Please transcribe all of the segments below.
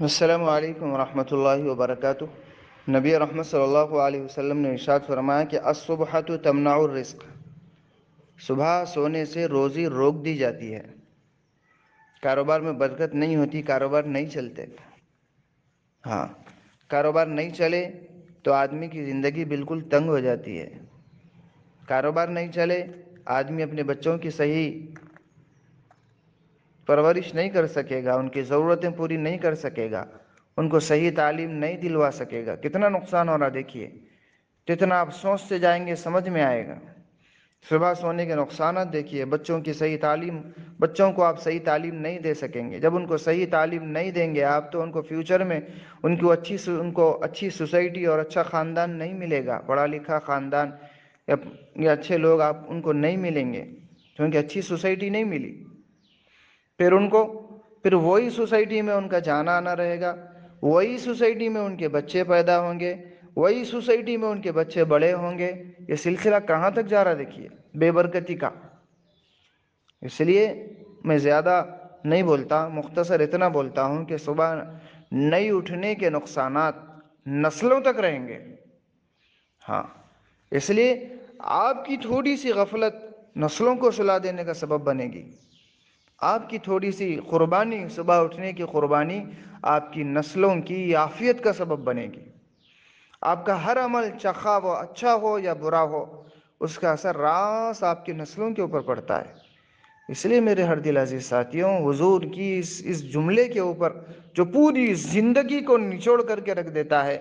अस्सलाम वालेकुम रहमतुल्लाहि व बरकातुह नबी रहमत सल्लल्लाहु अलैहि वसल्लम ने इशाद फरमाया कि असुबहतु तमनाउर रिस्क सुबह सोने से रोज़ी रोक दी जाती है कारोबार में बरकत नहीं होती कारोबार नहीं चलते हाँ कारोबार नहीं चले तो आदमी की ज़िंदगी बिल्कुल तंग हो जाती है कारोबार नहीं चले आदमी अपने बच्चों की सही परवरिश नहीं कर सकेगा उनकी ज़रूरतें पूरी नहीं कर सकेगा उनको सही तालीम नहीं दिलवा सकेगा कितना नुकसान हो रहा देखिए जितना आप सोच से जाएंगे समझ में आएगा सुबह सोने के नुकसान देखिए बच्चों की सही तालीम बच्चों को आप सही तालीम नहीं दे सकेंगे जब उनको सही तालीम नहीं देंगे आप तो उनको फ्यूचर में उनको अच्छी उनको अच्छी सोसाइटी और अच्छा ख़ानदान नहीं मिलेगा पढ़ा लिखा ख़ानदान या अच्छे लोग आप उनको नहीं मिलेंगे क्योंकि अच्छी सोसाइटी नहीं मिली फिर उनको फिर वही सोसाइटी में उनका जाना आना रहेगा वही सोसाइटी में उनके बच्चे पैदा होंगे वही सोसाइटी में उनके बच्चे बड़े होंगे ये सिलसिला कहाँ तक जा रहा देखिए बेबरकती का इसलिए मैं ज़्यादा नहीं बोलता मुख्तसर इतना बोलता हूँ कि सुबह नई उठने के नुकसान नस्लों तक रहेंगे हाँ इसलिए आपकी थोड़ी सी गफलत नस्लों को सुला देने का सबब बनेगी आपकी थोड़ी सी क़ुरबानी सुबह उठने की क़ुरबानी आपकी नस्लों की याफियत का सबब बनेगी आपका हर अमल चखा वो अच्छा हो या बुरा हो उसका असर रास आपकी नस्लों के ऊपर पड़ता है इसलिए मेरे हर दिल अजीज साथियों हजूर की इस इस जुमले के ऊपर जो पूरी ज़िंदगी को निचोड़ करके रख देता है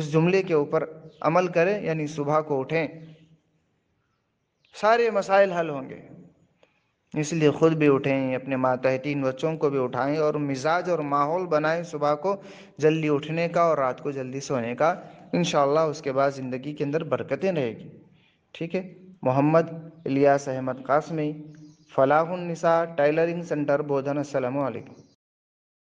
उस जुमले के ऊपर अमल करें यानी सुबह को उठें सारे मसाइल हल होंगे इसलिए खुद भी उठें अपने तीन बच्चों को भी उठाएं और मिजाज और माहौल बनाएं सुबह को जल्दी उठने का और रात को जल्दी सोने का इन उसके बाद ज़िंदगी के अंदर बरकतें रहेगी ठीक है मोहम्मद इलियास अहमद कासमी फलाहुन्निसा टाइलरिंग सेंटर बोधन असलकम